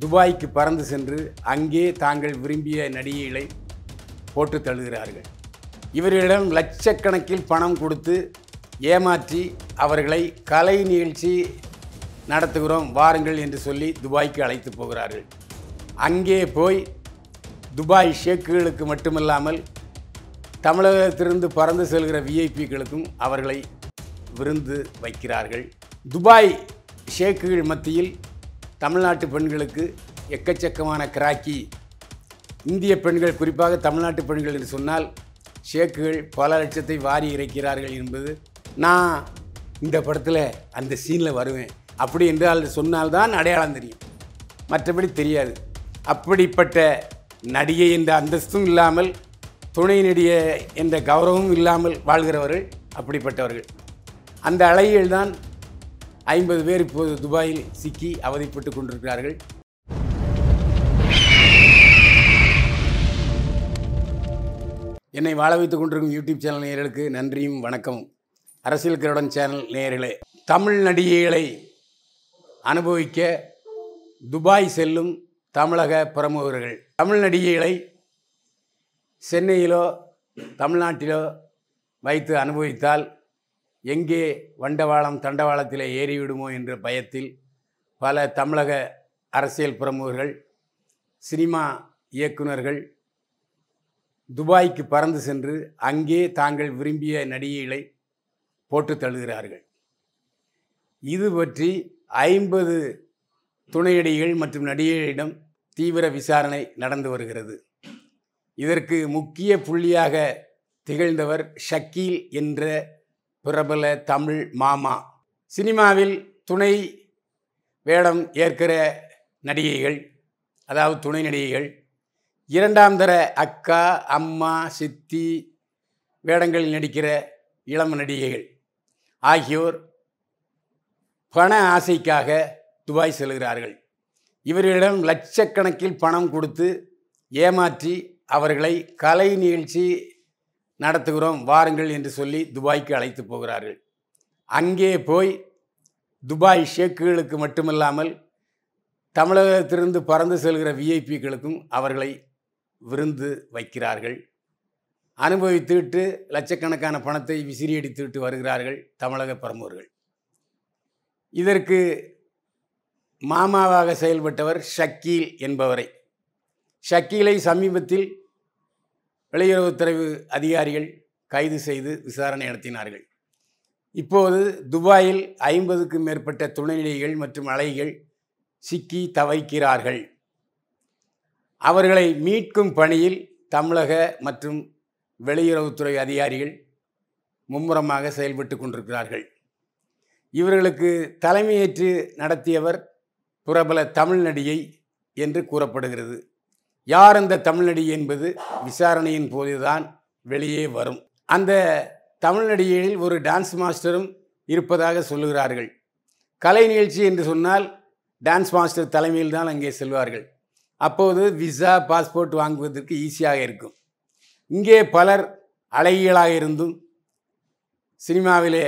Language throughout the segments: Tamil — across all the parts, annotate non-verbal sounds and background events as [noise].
துபாய்க்கு பறந்து சென்று அங்கே தாங்கள் விரும்பிய நடிகைகளை போட்டு தழுகிறார்கள் இவர்களிடம் லட்சக்கணக்கில் பணம் கொடுத்து ஏமாற்றி அவர்களை கலை நிகழ்ச்சி நடத்துகிறோம் வாருங்கள் என்று சொல்லி துபாய்க்கு அழைத்து போகிறார்கள் அங்கே போய் துபாய் ஷேக்குகளுக்கு மட்டுமல்லாமல் தமிழகத்திலிருந்து பறந்து செல்கிற விஐபிகளுக்கும் அவர்களை விருந்து வைக்கிறார்கள் துபாய் ஷேக்குகள் மத்தியில் தமிழ்நாட்டு பெண்களுக்கு எக்கச்சக்கமான கிராக்கி இந்திய பெண்கள் குறிப்பாக தமிழ்நாட்டு பெண்கள் என்று சொன்னால் ஷேக்குகள் பல லட்சத்தை வாரி இறைக்கிறார்கள் என்பது நான் இந்த படத்தில் அந்த சீனில் வருவேன் அப்படி என்றால் சொன்னால்தான் அடையாளம் தெரியும் மற்றபடி தெரியாது அப்படிப்பட்ட நடிகை என்ற அந்தஸ்தும் இல்லாமல் துணை நடிக என்ற கௌரவமும் இல்லாமல் வாழ்கிறவர்கள் அப்படிப்பட்டவர்கள் அந்த அலையில் தான் ஐம்பது பேர் இப்போது துபாயில் சிக்கி அவதிப்பட்டுக் கொண்டிருக்கிறார்கள் என்னை வாழ வைத்துக் கொண்டிருக்கும் யூடியூப் சேனல் நேயர்களுக்கு நன்றியும் வணக்கமும் அரசியல் கருடன் சேனல் நேயர்களே தமிழ் நடிகைகளை அனுபவிக்க துபாய் செல்லும் தமிழக பிரமுகர்கள் தமிழ் நடிகைகளை சென்னையிலோ தமிழ்நாட்டிலோ வைத்து அனுபவித்தால் எங்கே வண்டவாளம் தண்டவாளத்தில் ஏறிவிடுமோ என்ற பயத்தில் பல தமிழக அரசியல் பிரமுகர்கள் சினிமா இயக்குநர்கள் துபாய்க்கு பறந்து சென்று அங்கே தாங்கள் விரும்பிய நடிகைகளை போட்டு தழுகிறார்கள் இது பற்றி ஐம்பது துணையடிகள் மற்றும் நடிகைகளிடம் தீவிர விசாரணை நடந்து வருகிறது இதற்கு முக்கிய புள்ளியாக திகழ்ந்தவர் ஷக்கீல் என்ற பிரபல தமிழ் மாமா சினிமாவில் துணை வேடம் ஏற்கிற நடிகைகள் அதாவது துணை நடிகைகள் இரண்டாம் தர அக்கா அம்மா சித்தி வேடங்களில் நடிக்கிற இளம் நடிகைகள் ஆகியோர் பண ஆசைக்காக துபாய் செல்கிறார்கள் இவர்களிடம் லட்சக்கணக்கில் பணம் கொடுத்து ஏமாற்றி அவர்களை கலை நிகழ்ச்சி நடத்துகிறோம் வாருங்கள் என்று சொல்லி துபாய்க்கு அழைத்து போகிறார்கள் அங்கே போய் துபாய் ஷேக்குகளுக்கு மட்டுமல்லாமல் தமிழகத்திலிருந்து பறந்து செல்கிற விஐபிகளுக்கும் அவர்களை விருந்து வைக்கிறார்கள் அனுபவித்துவிட்டு லட்சக்கணக்கான பணத்தை விசிறியடித்துவிட்டு வருகிறார்கள் தமிழக பிரமுகர்கள் இதற்கு மாமாவாக செயல்பட்டவர் ஷக்கீல் என்பவரை ஷக்கீலை சமீபத்தில் வெளியுறவுத்துறை அதிகாரிகள் கைது செய்து விசாரணை நடத்தினார்கள் இப்போது துபாயில் ஐம்பதுக்கும் மேற்பட்ட துணைநிலைகள் மற்றும் அலைகள் சிக்கி தவைக்கிறார்கள் அவர்களை மீட்கும் பணியில் தமிழக மற்றும் வெளியுறவுத்துறை அதிகாரிகள் மும்முரமாக செயல்பட்டு கொண்டிருக்கிறார்கள் இவர்களுக்கு தலைமையேற்று நடத்தியவர் பிரபல தமிழ் நடிகை என்று கூறப்படுகிறது யார் அந்த தமிழ்நடி என்பது விசாரணையின் போதுதான் வெளியே வரும் அந்த தமிழ்நடிகளில் ஒரு டான்ஸ் மாஸ்டரும் இருப்பதாக சொல்லுகிறார்கள் கலை நிகழ்ச்சி என்று சொன்னால் டான்ஸ் மாஸ்டர் தலைமையில் தான் அங்கே செல்வார்கள் அப்போது விசா பாஸ்போர்ட் வாங்குவதற்கு ஈஸியாக இருக்கும் இங்கே பலர் அழகிகளாக இருந்தும் சினிமாவிலே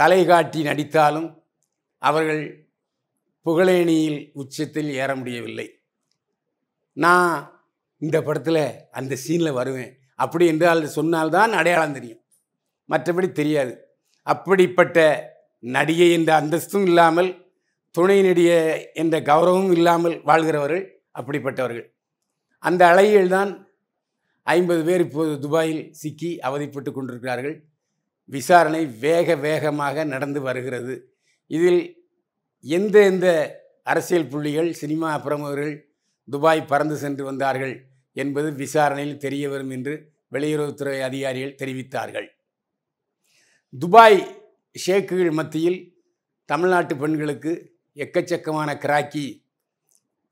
தலை காட்டி நடித்தாலும் அவர்கள் புகழேணியில் உச்சத்தில் ஏற முடியவில்லை நான் இந்த படத்தில் அந்த சீனில் வருவேன் அப்படி என்றால் சொன்னால்தான் அடையாளம் தெரியும் மற்றபடி தெரியாது அப்படிப்பட்ட நடிகை என்ற அந்தஸ்தும் இல்லாமல் துணை நடிக என்ற கௌரவமும் இல்லாமல் வாழ்கிறவர்கள் அப்படிப்பட்டவர்கள் அந்த அலையில் தான் ஐம்பது பேர் இப்போது துபாயில் சிக்கி அவதிப்பட்டு கொண்டிருக்கிறார்கள் விசாரணை வேக வேகமாக நடந்து வருகிறது இதில் எந்த எந்த அரசியல் புள்ளிகள் சினிமா பிரமுகர்கள் துபாய் பறந்து சென்று வந்தார்கள் என்பது விசாரணையில் தெரிய வரும் என்று வெளியுறவுத்துறை அதிகாரிகள் தெரிவித்தார்கள் துபாய் ஷேக்குகள் மத்தியில் தமிழ்நாட்டு பெண்களுக்கு எக்கச்சக்கமான கிராக்கி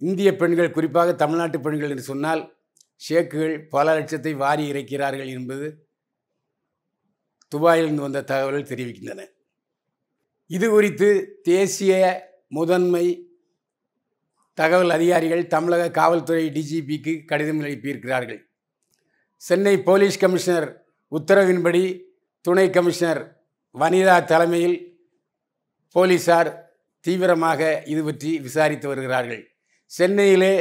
இந்திய பெண்கள் குறிப்பாக தமிழ்நாட்டு பெண்கள் என்று சொன்னால் ஷேக்குகள் பல லட்சத்தை வாரி இறைக்கிறார்கள் என்பது துபாயிலிருந்து வந்த தகவல்கள் தெரிவிக்கின்றன இது குறித்து தேசிய முதன்மை தகவல் அதிகாரிகள் தமிழக காவல்துறை டிஜிபிக்கு கடிதம் எழுப்பியிருக்கிறார்கள் சென்னை போலீஸ் கமிஷனர் உத்தரவின்படி துணை கமிஷனர் வனிதா தலைமையில் போலீஸார் தீவிரமாக இது பற்றி விசாரித்து வருகிறார்கள் சென்னையிலே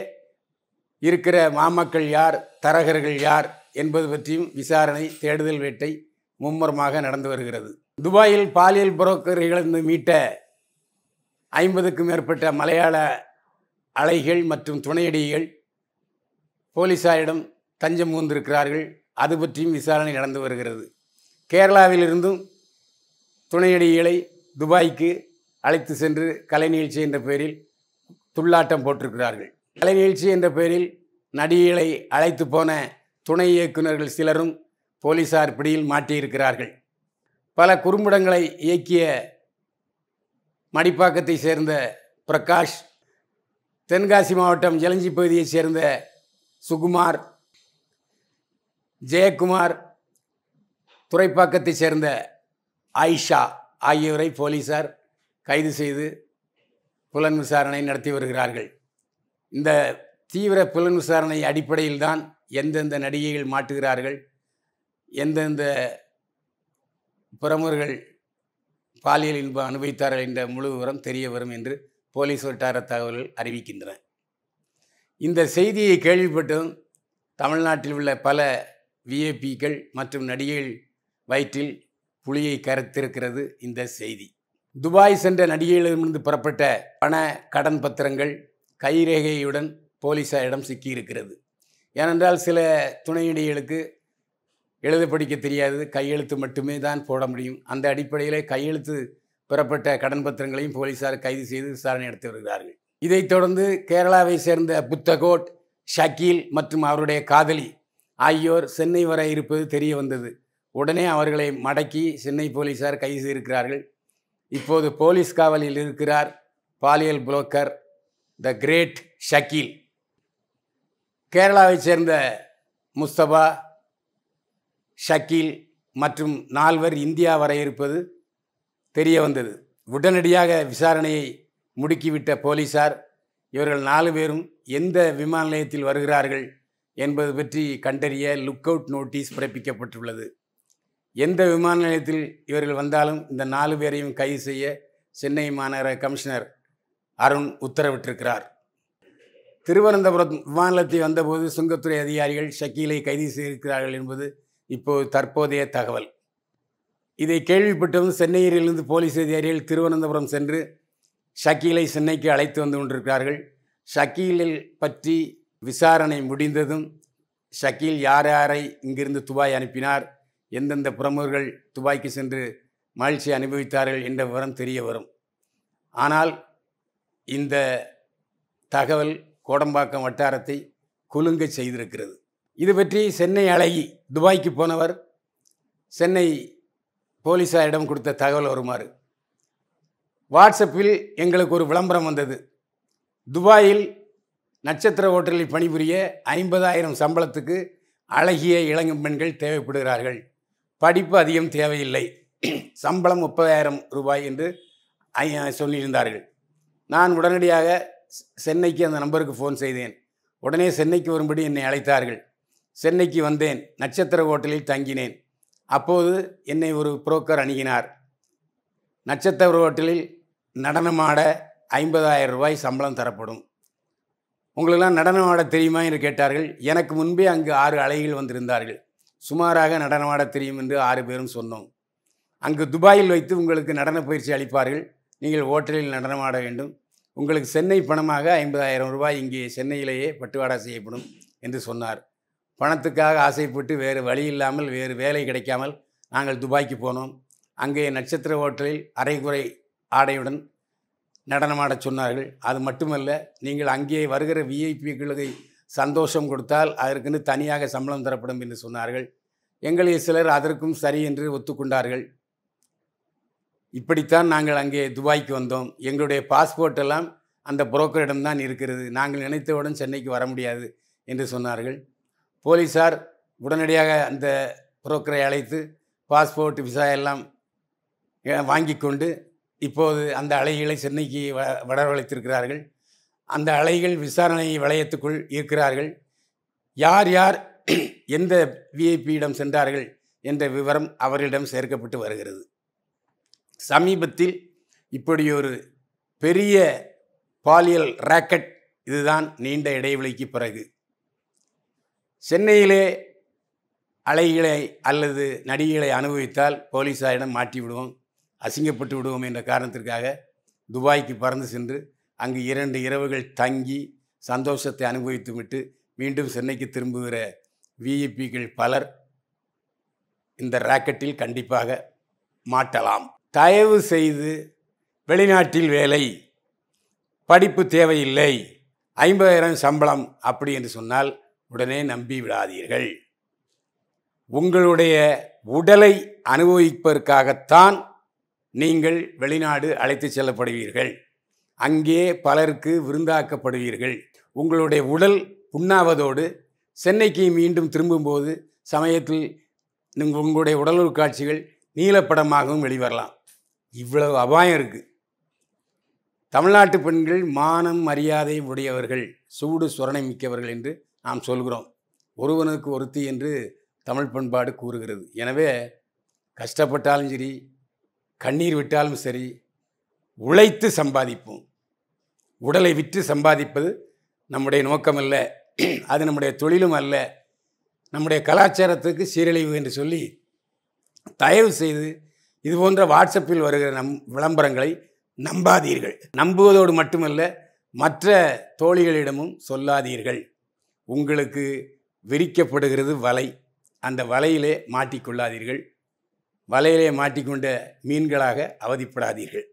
இருக்கிற மாமக்கள் யார் தரகர்கள் யார் என்பது பற்றியும் விசாரணை தேடுதல் வேட்டை மும்முரமாக நடந்து வருகிறது துபாயில் பாலியல் புரோக்கர்களிருந்து மீட்ட ஐம்பதுக்கும் மேற்பட்ட மலையாள அலைகள் மற்றும் துணையடிகள் போலீசாரிடம் தஞ்சம் புகுந்திருக்கிறார்கள் அது பற்றியும் விசாரணை நடந்து வருகிறது கேரளாவிலிருந்தும் துணையடிகளை துபாய்க்கு அழைத்து சென்று கலை நிகழ்ச்சி என்ற பெயரில் துள்ளாட்டம் போட்டிருக்கிறார்கள் கலை நிகழ்ச்சி என்ற பெயரில் நடிகளை அழைத்து போன துணை இயக்குநர்கள் சிலரும் போலீசார் பிடியில் மாட்டியிருக்கிறார்கள் பல குறும்படங்களை இயக்கிய மடிப்பாக்கத்தை சேர்ந்த பிரகாஷ் தென்காசி மாவட்டம் இளஞ்சி பகுதியைச் சேர்ந்த சுகுமார் ஜெயக்குமார் துறைப்பாக்கத்தைச் சேர்ந்த ஆயிஷா ஆகியோரை போலீசார் கைது செய்து புலன் விசாரணை நடத்தி வருகிறார்கள் இந்த தீவிர புலன் விசாரணை அடிப்படையில் தான் எந்தெந்த நடிகைகள் மாட்டுகிறார்கள் எந்தெந்த பிரமுகர்கள் பாலியல் இன்பம் அனுபவித்தார்கள் என்ற முழு விவரம் தெரிய வரும் என்று போலீஸ் வட்டார தகவல் அறிவிக்கின்றன இந்த செய்தியை கேள்விப்பட்டதும் தமிழ்நாட்டில் உள்ள பல விஏபிக்கள் மற்றும் நடிகைகள் வயிற்றில் புலியை கரைத்திருக்கிறது இந்த செய்தி துபாய் சென்ற நடிகைகளிடமிருந்து புறப்பட்ட பண கடன் பத்திரங்கள் கைரேகையுடன் போலீஸாரிடம் சிக்கியிருக்கிறது ஏனென்றால் சில துணை நடிகைகளுக்கு எழுத படிக்க தெரியாது கையெழுத்து மட்டுமே தான் போட முடியும் அந்த அடிப்படையில் கையெழுத்து பெறப்பட்ட கடன் பத்திரங்களையும் போலீசார் கைது செய்து விசாரணை நடத்தி வருகிறார்கள் இதைத் தொடர்ந்து கேரளாவை சேர்ந்த புத்தகோட் ஷக்கீல் மற்றும் அவருடைய காதலி ஆகியோர் சென்னை வர இருப்பது தெரிய வந்தது உடனே அவர்களை மடக்கி சென்னை போலீசார் கைது செய்திருக்கிறார்கள் இப்போது போலீஸ் காவலில் இருக்கிறார் பாலியல் புரோக்கர் த கிரேட் ஷக்கீல் கேரளாவைச் சேர்ந்த முஸ்தபா ஷக்கீல் மற்றும் நால்வர் இந்தியா வர இருப்பது தெரிய வந்தது உடனடியாக விசாரணையை முடுக்கிவிட்ட போலீசார் இவர்கள் நாலு பேரும் எந்த விமான நிலையத்தில் வருகிறார்கள் என்பது பற்றி கண்டறிய லுக் அவுட் நோட்டீஸ் பிறப்பிக்கப்பட்டுள்ளது எந்த விமான நிலையத்தில் இவர்கள் வந்தாலும் இந்த நாலு பேரையும் கைது செய்ய சென்னை மாநகர கமிஷனர் அருண் உத்தரவிட்டிருக்கிறார் திருவனந்தபுரம் விமானத்தில் வந்தபோது சுங்கத்துறை அதிகாரிகள் ஷக்கீலை கைது செய்திருக்கிறார்கள் என்பது இப்போது தற்போதைய தகவல் இதை கேள்விப்பட்டதும் சென்னையிலிருந்து போலீஸ் அதிகாரிகள் திருவனந்தபுரம் சென்று ஷக்கீலை சென்னைக்கு அழைத்து வந்து கொண்டிருக்கிறார்கள் ஷக்கீலில் பற்றி விசாரணை முடிந்ததும் ஷக்கீல் யார் யாரை இங்கிருந்து துபாய் அனுப்பினார் எந்தெந்த பிரமுகர்கள் துபாய்க்கு சென்று மகிழ்ச்சி அனுபவித்தார்கள் என்ற விவரம் தெரிய வரும் ஆனால் இந்த தகவல் கோடம்பாக்கம் வட்டாரத்தை குலுங்க செய்திருக்கிறது இது பற்றி சென்னை அழகி துபாய்க்கு போனவர் சென்னை போலீஸாரிடம் கொடுத்த தகவல் வருமாறு வாட்ஸ்அப்பில் எங்களுக்கு ஒரு விளம்பரம் வந்தது துபாயில் நட்சத்திர ஹோட்டலில் பணிபுரிய ஐம்பதாயிரம் சம்பளத்துக்கு அழகிய இளங்கும் பெண்கள் தேவைப்படுகிறார்கள் படிப்பு அதிகம் தேவையில்லை சம்பளம் முப்பதாயிரம் ரூபாய் என்று சொல்லியிருந்தார்கள் நான் உடனடியாக சென்னைக்கு அந்த நம்பருக்கு ஃபோன் செய்தேன் உடனே சென்னைக்கு வரும்படி என்னை அழைத்தார்கள் சென்னைக்கு வந்தேன் நட்சத்திர ஹோட்டலில் தங்கினேன் அப்போது என்னை ஒரு புரோக்கர் அணுகினார் நட்சத்திர ஹோட்டலில் நடனமாட ஐம்பதாயிரம் ரூபாய் சம்பளம் தரப்படும் உங்களுக்கெல்லாம் நடனமாட தெரியுமா என்று கேட்டார்கள் எனக்கு முன்பே அங்கு ஆறு அலைகள் வந்திருந்தார்கள் சுமாராக நடனமாட தெரியும் என்று ஆறு பேரும் சொன்னோம் அங்கு துபாயில் வைத்து உங்களுக்கு நடன பயிற்சி அளிப்பார்கள் நீங்கள் ஹோட்டலில் நடனமாட வேண்டும் உங்களுக்கு சென்னை பணமாக ஐம்பதாயிரம் ரூபாய் இங்கே சென்னையிலேயே பட்டுவாடா செய்யப்படும் என்று சொன்னார் பணத்துக்காக ஆசைப்பட்டு வேறு வழி இல்லாமல் வேறு வேலை கிடைக்காமல் நாங்கள் துபாய்க்கு போனோம் அங்கே நட்சத்திர ஹோட்டலில் அரைகுறை ஆடையுடன் நடனமாடச் சொன்னார்கள் அது மட்டுமல்ல நீங்கள் அங்கே வருகிற விஐபிக்களுக்கு சந்தோஷம் கொடுத்தால் அதற்குன்னு தனியாக சம்பளம் தரப்படும் என்று சொன்னார்கள் எங்களில் சிலர் அதற்கும் சரி என்று ஒத்துக்கொண்டார்கள் இப்படித்தான் நாங்கள் அங்கே துபாய்க்கு வந்தோம் எங்களுடைய பாஸ்போர்ட் எல்லாம் அந்த புரோக்கரிடம்தான் இருக்கிறது நாங்கள் நினைத்தவுடன் சென்னைக்கு வர முடியாது என்று சொன்னார்கள் போலீஸார் உடனடியாக அந்த புரோக்கரை அழைத்து பாஸ்போர்ட் விசா எல்லாம் வாங்கி கொண்டு இப்போது அந்த அலைகளை சென்னைக்கு வ வரவழைத்திருக்கிறார்கள் அந்த அலைகள் விசாரணை வளையத்துக்குள் இருக்கிறார்கள் யார் யார் [clears throat] எந்த விஐபியிடம் சென்றார்கள் என்ற விவரம் அவர்களிடம் சேர்க்கப்பட்டு வருகிறது சமீபத்தில் இப்படி ஒரு பெரிய பாலியல் ராக்கெட் இதுதான் நீண்ட இடைவெளிக்கு பிறகு சென்னையிலே அலைகளை அல்லது நடிகளை அனுபவித்தால் போலீஸாரிடம் மாட்டி விடுவோம் அசிங்கப்பட்டு விடுவோம் என்ற காரணத்திற்காக துபாய்க்கு பறந்து சென்று அங்கு இரண்டு இரவுகள் தங்கி சந்தோஷத்தை அனுபவித்து விட்டு மீண்டும் சென்னைக்கு திரும்புகிற விஐபிகள் பலர் இந்த ராக்கெட்டில் கண்டிப்பாக மாட்டலாம் தயவு செய்து வெளிநாட்டில் வேலை படிப்பு தேவையில்லை ஐம்பதாயிரம் சம்பளம் அப்படி என்று சொன்னால் உடனே நம்பி விடாதீர்கள் உங்களுடைய உடலை அனுபவிப்பதற்காகத்தான் நீங்கள் வெளிநாடு அழைத்து செல்லப்படுவீர்கள் அங்கே பலருக்கு விருந்தாக்கப்படுவீர்கள் உங்களுடைய உடல் உண்ணாவதோடு சென்னைக்கு மீண்டும் திரும்பும்போது சமயத்தில் நீங்கள் உங்களுடைய உடலுறு காட்சிகள் நீலப்படமாகவும் வெளிவரலாம் இவ்வளவு அபாயம் இருக்குது தமிழ்நாட்டு பெண்கள் மானம் மரியாதை உடையவர்கள் சூடு சுரணை மிக்கவர்கள் என்று நாம் சொல்கிறோம் ஒருவனுக்கு ஒருத்தி என்று தமிழ் பண்பாடு கூறுகிறது எனவே கஷ்டப்பட்டாலும் சரி கண்ணீர் விட்டாலும் சரி உழைத்து சம்பாதிப்போம் உடலை விற்று சம்பாதிப்பது நம்முடைய நோக்கம் அல்ல அது நம்முடைய தொழிலும் அல்ல நம்முடைய கலாச்சாரத்துக்கு சீரழிவு என்று சொல்லி தயவு செய்து இது போன்ற வாட்ஸ்அப்பில் வருகிற நம் விளம்பரங்களை நம்பாதீர்கள் நம்புவதோடு மட்டுமல்ல மற்ற தோழிகளிடமும் சொல்லாதீர்கள் உங்களுக்கு விரிக்கப்படுகிறது வலை அந்த வலையிலே மாட்டிக்கொள்ளாதீர்கள் வலையிலே மாட்டிக்கொண்ட மீன்களாக அவதிப்படாதீர்கள்